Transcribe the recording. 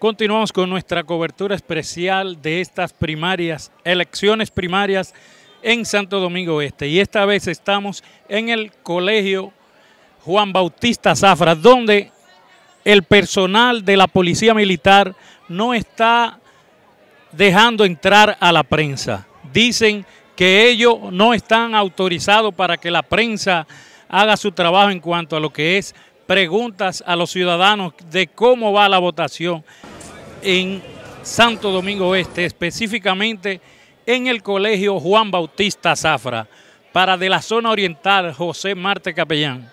Continuamos con nuestra cobertura especial de estas primarias, elecciones primarias en Santo Domingo Este. Y esta vez estamos en el Colegio Juan Bautista Zafra, donde el personal de la Policía Militar no está dejando entrar a la prensa. Dicen que ellos no están autorizados para que la prensa haga su trabajo en cuanto a lo que es preguntas a los ciudadanos de cómo va la votación en Santo Domingo Este, específicamente en el Colegio Juan Bautista Zafra, para de la zona oriental José Marte Capellán.